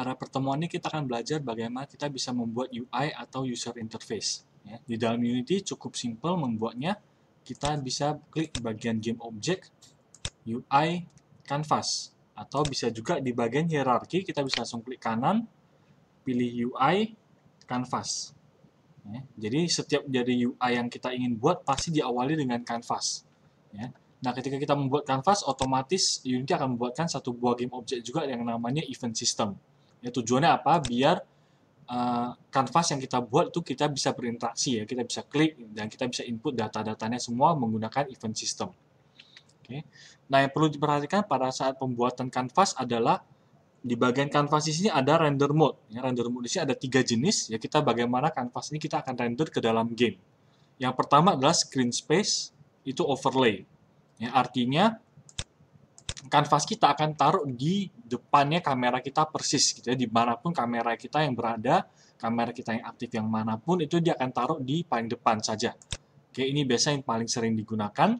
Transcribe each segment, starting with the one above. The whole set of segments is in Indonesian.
pada pertemuan ini kita akan belajar bagaimana kita bisa membuat UI atau user interface. Ya. Di dalam Unity cukup simple membuatnya. Kita bisa klik di bagian game object, UI, canvas. Atau bisa juga di bagian hierarki kita bisa langsung klik kanan, pilih UI, canvas. Ya. Jadi setiap dari UI yang kita ingin buat pasti diawali dengan canvas. Ya. Nah, ketika kita membuat canvas, otomatis Unity akan membuatkan satu buah game object juga yang namanya event system. Ya, tujuannya apa? Biar uh, kanvas yang kita buat itu kita bisa berinteraksi ya, kita bisa klik dan kita bisa input data-datanya semua menggunakan event system. Oke. Okay. Nah, yang perlu diperhatikan pada saat pembuatan kanvas adalah di bagian kanvas di ada render mode. Ya, render mode di ada tiga jenis. Ya, kita bagaimana kanvas ini kita akan render ke dalam game. Yang pertama adalah screen space itu overlay. Ya, artinya kanvas kita akan taruh di depannya kamera kita persis gitu ya dimanapun kamera kita yang berada kamera kita yang aktif yang manapun itu dia akan taruh di paling depan saja oke ini biasanya yang paling sering digunakan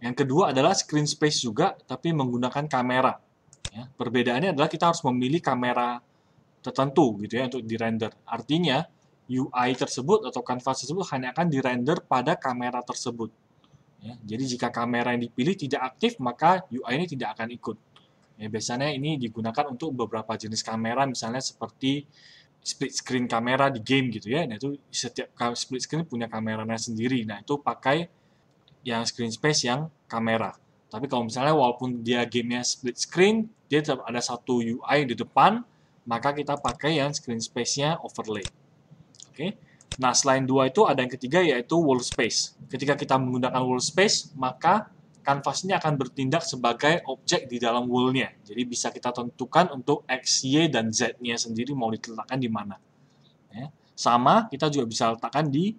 yang kedua adalah screen space juga tapi menggunakan kamera ya, perbedaannya adalah kita harus memilih kamera tertentu gitu ya untuk di render artinya UI tersebut atau kanvas tersebut hanya akan di render pada kamera tersebut ya, jadi jika kamera yang dipilih tidak aktif maka UI ini tidak akan ikut Ya, biasanya ini digunakan untuk beberapa jenis kamera misalnya seperti split screen kamera di game gitu ya. Nah, itu setiap split screen punya kameranya sendiri. Nah, itu pakai yang screen space yang kamera. Tapi kalau misalnya walaupun dia gamenya split screen, dia tetap ada satu UI di depan, maka kita pakai yang screen space-nya overlay. Oke. Okay? Nah, selain dua itu ada yang ketiga yaitu world space. Ketika kita menggunakan world space, maka kanvas ini akan bertindak sebagai objek di dalam wool-nya. Jadi bisa kita tentukan untuk X, Y, dan Z-nya sendiri mau diletakkan di mana. Ya. Sama, kita juga bisa letakkan di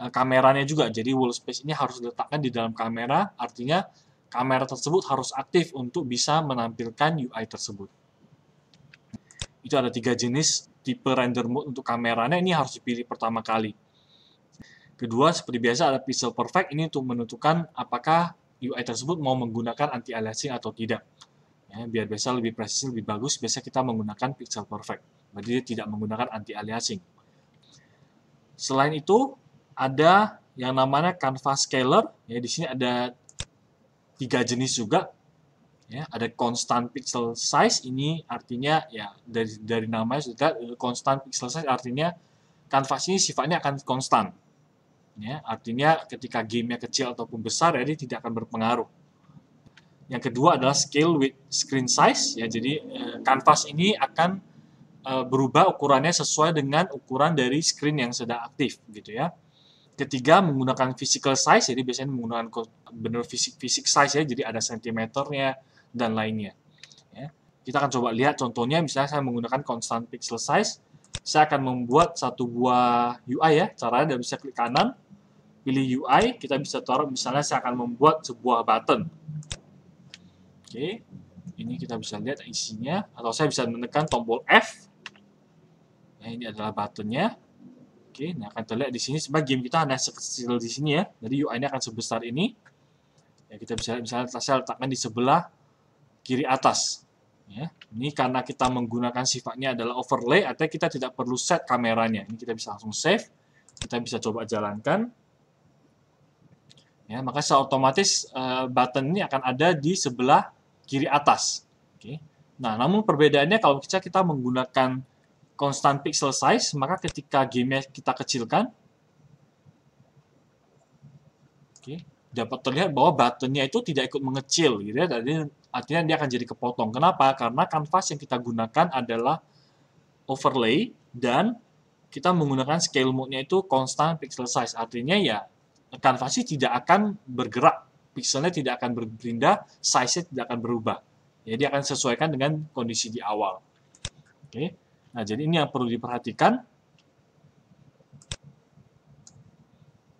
e, kameranya juga. Jadi wool space ini harus diletakkan di dalam kamera, artinya kamera tersebut harus aktif untuk bisa menampilkan UI tersebut. Itu ada tiga jenis tipe render mode untuk kameranya, ini harus dipilih pertama kali. Kedua, seperti biasa ada pixel perfect, ini untuk menentukan apakah UI tersebut mau menggunakan anti-aliasing atau tidak. Ya, biar biasa lebih presisi, lebih bagus, biasa kita menggunakan pixel perfect. Berarti dia tidak menggunakan anti-aliasing. Selain itu, ada yang namanya canvas scaler. Ya, di sini ada tiga jenis juga. Ya, ada constant pixel size. Ini artinya ya dari dari namanya sudah constant pixel size artinya canvas ini sifatnya akan konstan Ya, artinya ketika gamenya kecil ataupun besar, ya, ini tidak akan berpengaruh. Yang kedua adalah scale with screen size. Ya, jadi eh, kanvas ini akan eh, berubah ukurannya sesuai dengan ukuran dari screen yang sedang aktif, gitu ya. Ketiga menggunakan physical size, jadi biasanya menggunakan benar fisik fisik size ya, jadi ada sentimeternya dan lainnya. Ya. Kita akan coba lihat contohnya, misalnya saya menggunakan constant pixel size, saya akan membuat satu buah UI ya, caranya dan bisa klik kanan, pilih UI, kita bisa taruh misalnya saya akan membuat sebuah button. Oke, ini kita bisa lihat isinya, atau saya bisa menekan tombol F. Nah, ini adalah buttonnya. Oke, okay. nah akan terlihat di sini, sebab game kita hanya sekecil di sini ya, jadi UI-nya akan sebesar ini. Ya, kita bisa misalnya saya letakkan di sebelah kiri atas. Ya, ini karena kita menggunakan sifatnya adalah overlay, artinya kita tidak perlu set kameranya. Ini kita bisa langsung save, kita bisa coba jalankan. Ya, maka secara otomatis uh, button ini akan ada di sebelah kiri atas. Oke. Okay. Nah, namun perbedaannya kalau kita kita menggunakan constant pixel size, maka ketika gamenya kita kecilkan, oke, okay, dapat terlihat bahwa buttonnya itu tidak ikut mengecil, gitu ya. Jadi artinya dia akan jadi kepotong. Kenapa? Karena kanvas yang kita gunakan adalah overlay dan kita menggunakan scale mode-nya itu constant pixel size. Artinya ya kanvasnya tidak akan bergerak, pixelnya tidak akan berpindah, size-nya tidak akan berubah. Jadi ya, akan sesuaikan dengan kondisi di awal. Oke. Nah, jadi ini yang perlu diperhatikan.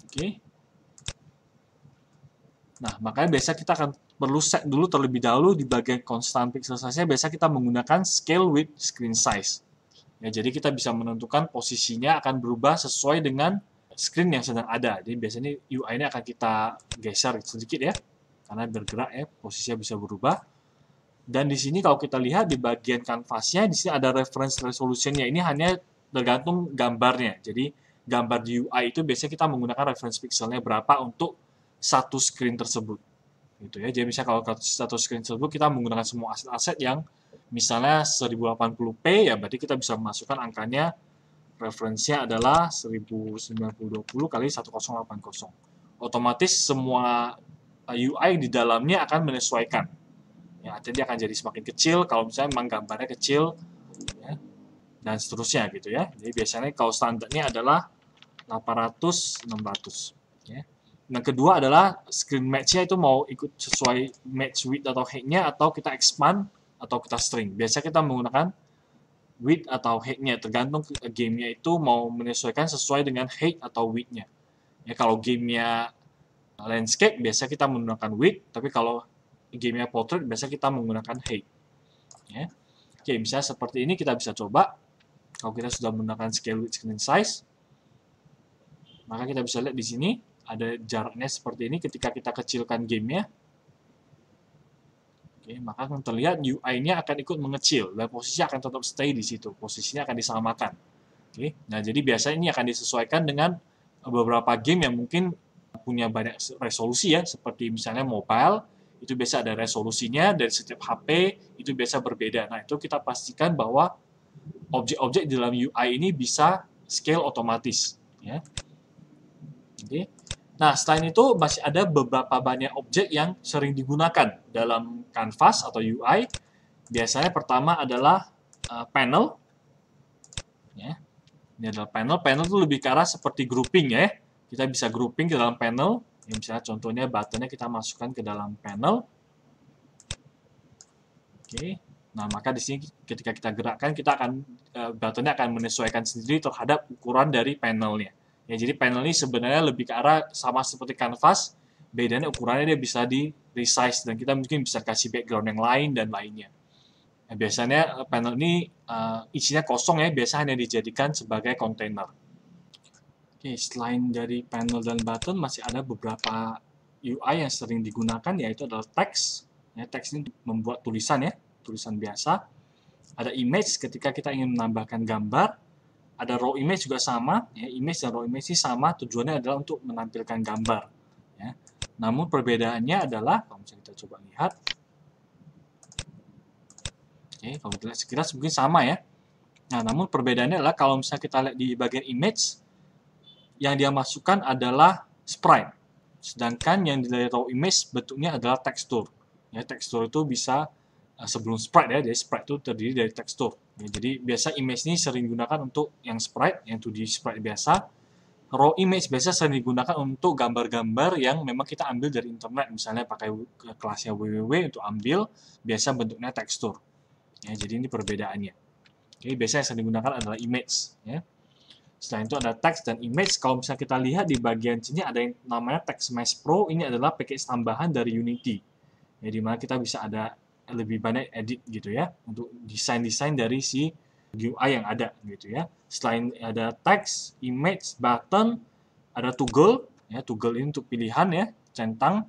Oke. Nah, makanya biasa kita akan perlu set dulu terlebih dahulu di bagian constant pixel size-nya biasa kita menggunakan scale with screen size. Ya, jadi kita bisa menentukan posisinya akan berubah sesuai dengan screen yang sedang ada. Jadi biasanya ui ini akan kita geser sedikit ya, karena bergerak ya, posisinya bisa berubah. Dan di sini kalau kita lihat di bagian kanvasnya, di sini ada reference resolution-nya. Ini hanya tergantung gambarnya. Jadi gambar di UI itu biasanya kita menggunakan reference pixelnya berapa untuk satu screen tersebut. Gitu ya. Jadi misalnya kalau satu screen tersebut kita menggunakan semua aset-aset yang misalnya 1080p ya berarti kita bisa memasukkan angkanya referensinya adalah 1920 kali 1080. Otomatis semua UI uh, di dalamnya akan menyesuaikan. Ya, jadi akan jadi semakin kecil kalau misalnya memang gambarnya kecil ya, dan seterusnya gitu ya. Jadi biasanya kalau standarnya adalah 800 600 ya. Yang kedua adalah screen match-nya itu mau ikut sesuai match width atau height-nya atau kita expand atau kita string. Biasanya kita menggunakan width atau height-nya tergantung gamenya itu mau menyesuaikan sesuai dengan height atau widthnya ya kalau gamenya landscape biasa kita menggunakan width tapi kalau gamenya portrait biasa kita menggunakan height ya oke misalnya seperti ini kita bisa coba kalau kita sudah menggunakan scale width screen size maka kita bisa lihat di sini ada jaraknya seperti ini ketika kita kecilkan gamenya okay, maka akan terlihat UI-nya akan ikut mengecil dan posisinya akan tetap stay di situ, posisinya akan disamakan. Okay, nah jadi biasanya ini akan disesuaikan dengan beberapa game yang mungkin punya banyak resolusi ya, seperti misalnya mobile, itu biasa ada resolusinya dari setiap HP, itu biasa berbeda. Nah itu kita pastikan bahwa objek-objek di dalam UI ini bisa scale otomatis. Ya. Nah, selain itu masih ada beberapa banyak objek yang sering digunakan dalam kanvas atau UI. Biasanya pertama adalah uh, panel. Ya. Ini adalah panel. Panel itu lebih ke arah seperti grouping ya. Kita bisa grouping ke dalam panel. Ya, misalnya contohnya buttonnya kita masukkan ke dalam panel. Oke. Nah, maka di sini ketika kita gerakkan, kita akan uh, buttonnya akan menyesuaikan sendiri terhadap ukuran dari panelnya. Ya, jadi panel ini sebenarnya lebih ke arah sama seperti kanvas, bedanya ukurannya dia bisa di resize dan kita mungkin bisa kasih background yang lain dan lainnya. Nah, biasanya eh, panel ini uh, isinya kosong ya, biasanya hanya dijadikan sebagai kontainer. Oke, selain dari panel dan button, masih ada beberapa UI yang sering digunakan, yaitu adalah text. Ya, text ini membuat tulisan ya, tulisan biasa. Ada image ketika kita ingin menambahkan gambar, ada raw image juga sama ya image dan raw image sih sama tujuannya adalah untuk menampilkan gambar ya namun perbedaannya adalah kalau misalnya kita coba lihat oke kalau kita lihat sekitar mungkin sama ya nah namun perbedaannya adalah kalau misalnya kita lihat di bagian image yang dia masukkan adalah sprite sedangkan yang di raw image bentuknya adalah tekstur ya tekstur itu bisa eh, sebelum sprite ya jadi sprite itu terdiri dari tekstur Ya, jadi biasa image ini sering digunakan untuk yang sprite, yang 2D sprite biasa. Raw image biasa sering digunakan untuk gambar-gambar yang memang kita ambil dari internet, misalnya pakai kelasnya www untuk ambil, biasa bentuknya tekstur. Ya, jadi ini perbedaannya. Oke, biasa yang sering digunakan adalah image. Ya. Setelah itu ada text dan image. Kalau misalnya kita lihat di bagian sini ada yang namanya Text Mesh Pro. Ini adalah package tambahan dari Unity. Ya, di mana kita bisa ada lebih banyak edit gitu ya untuk desain-desain dari si UI yang ada gitu ya. Selain ada text, image, button, ada toggle ya, toggle ini untuk pilihan ya, centang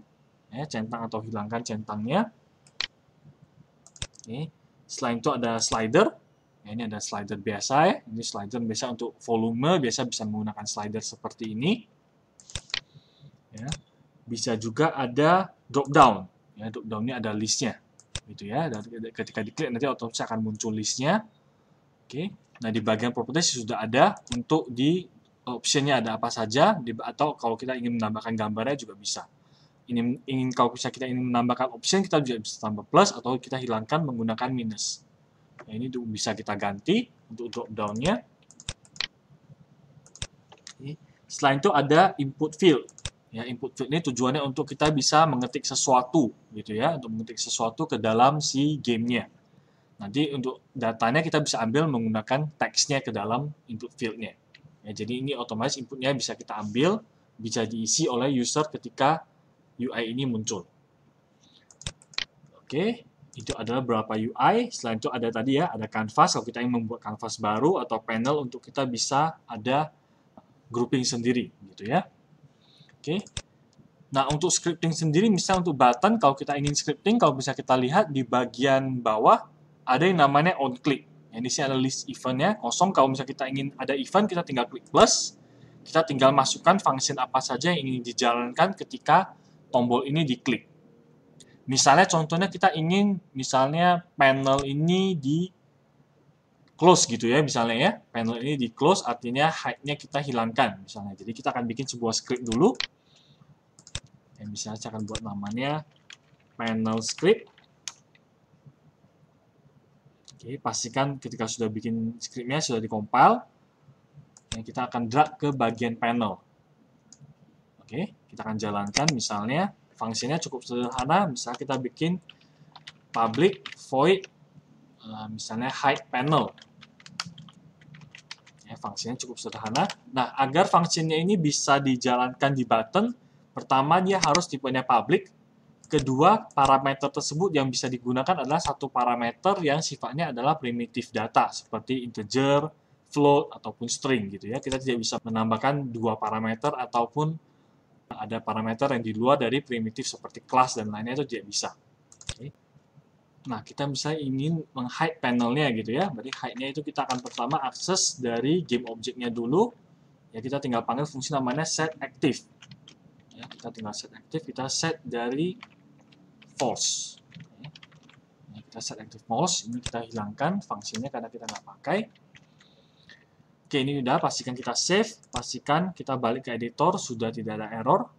ya, centang atau hilangkan centangnya. ini Selain itu ada slider. Ya, ini ada slider biasa ya. Ini slider biasa untuk volume, biasa bisa menggunakan slider seperti ini. Ya. Bisa juga ada drop down. Ya, drop down ini ada listnya gitu ya dan ketika diklik nanti otomatis akan muncul listnya oke okay. nah di bagian properties sudah ada untuk di optionnya ada apa saja di, atau kalau kita ingin menambahkan gambarnya juga bisa ini ingin kalau bisa kita ingin menambahkan option kita juga bisa tambah plus atau kita hilangkan menggunakan minus nah, ini bisa kita ganti untuk drop downnya selain itu ada input field Ya, input field ini tujuannya untuk kita bisa mengetik sesuatu gitu ya, untuk mengetik sesuatu ke dalam si gamenya. Nanti untuk datanya kita bisa ambil menggunakan teksnya ke dalam input fieldnya. Ya, jadi ini otomatis inputnya bisa kita ambil, bisa diisi oleh user ketika UI ini muncul. Oke, itu adalah berapa UI. Selain itu ada tadi ya, ada kanvas. Kalau kita ingin membuat kanvas baru atau panel untuk kita bisa ada grouping sendiri gitu ya. Oke. Okay. Nah, untuk scripting sendiri, misalnya untuk button, kalau kita ingin scripting, kalau bisa kita lihat di bagian bawah, ada yang namanya on click. Yang di sini ada list eventnya, kosong. Kalau misalnya kita ingin ada event, kita tinggal klik plus. Kita tinggal masukkan function apa saja yang ingin dijalankan ketika tombol ini diklik. Misalnya contohnya kita ingin, misalnya panel ini di close gitu ya misalnya ya. Panel ini di close artinya hide-nya kita hilangkan misalnya. Jadi kita akan bikin sebuah script dulu misalnya bisa akan buat namanya panel script oke pastikan ketika sudah bikin scriptnya sudah dikompil dan kita akan drag ke bagian panel oke kita akan jalankan misalnya fungsinya cukup sederhana misalnya kita bikin public void eh, misalnya hide panel ya, fungsinya cukup sederhana. Nah, agar fungsinya ini bisa dijalankan di button, Pertama, dia harus tipenya public. Kedua, parameter tersebut yang bisa digunakan adalah satu parameter yang sifatnya adalah primitive data, seperti integer, float, ataupun string. gitu ya. Kita tidak bisa menambahkan dua parameter ataupun ada parameter yang di luar dari primitif seperti class dan lainnya itu tidak bisa. Okay. Nah, kita bisa ingin meng panelnya gitu ya. Berarti hide-nya itu kita akan pertama akses dari game object dulu. Ya, kita tinggal panggil fungsi namanya set active ya, kita tinggal set active kita set dari false ya, ya, kita set active false ini kita hilangkan fungsinya karena kita nggak pakai oke ini udah pastikan kita save pastikan kita balik ke editor sudah tidak ada error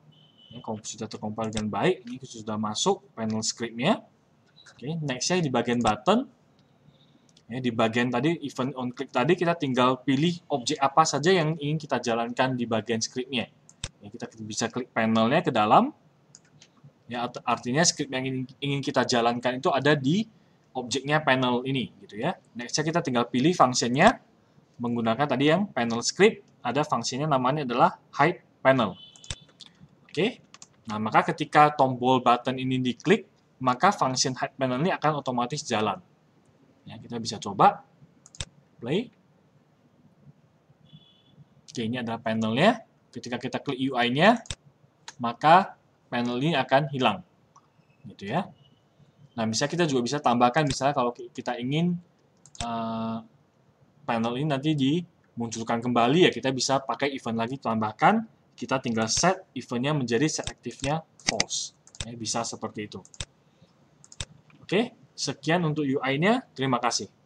ya, sudah terkompil dengan baik ini sudah masuk panel scriptnya oke nextnya di bagian button Ya, di bagian tadi, event on click tadi, kita tinggal pilih objek apa saja yang ingin kita jalankan di bagian scriptnya. Ya, kita bisa klik panelnya ke dalam. Ya, artinya script yang ingin, kita jalankan itu ada di objeknya panel ini, gitu ya. Nextnya kita tinggal pilih fungsinya menggunakan tadi yang panel script. Ada fungsinya namanya adalah hide panel. Oke, nah maka ketika tombol button ini diklik, maka function hide panel ini akan otomatis jalan. Ya, kita bisa coba play. Oke, ini adalah panelnya. Ketika kita klik UI-nya, maka panel ini akan hilang. Gitu ya. Nah, bisa kita juga bisa tambahkan, misalnya kalau kita ingin uh, panel ini nanti dimunculkan kembali, ya kita bisa pakai event lagi, tambahkan, kita tinggal set eventnya menjadi set aktifnya false. Ya, bisa seperti itu. Oke, sekian untuk UI-nya. Terima kasih.